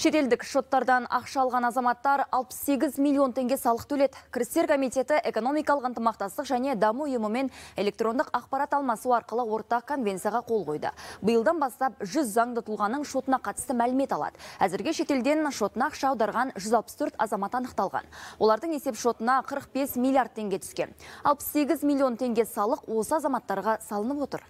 Шетелдік шоттардан ақша алған азаматтар 68 миллион теңге салық төлет. Кірістер комитеті экономикалық ынтымақтастық және даму ұйымымен электрондық ақпарат алмасу арқылы ортақ конвенцияға қол қойды. Биылдан бастап 100 заңды тұлғаның шотына қатысты мәлімет алады. Әзірге шетелден шотына ақша аударған 164 азамат анықталған. Олардың есеп шотына 45 миллиард теңге түскен. 68 миллион теңге салық осы азаматтарға салынып отыр.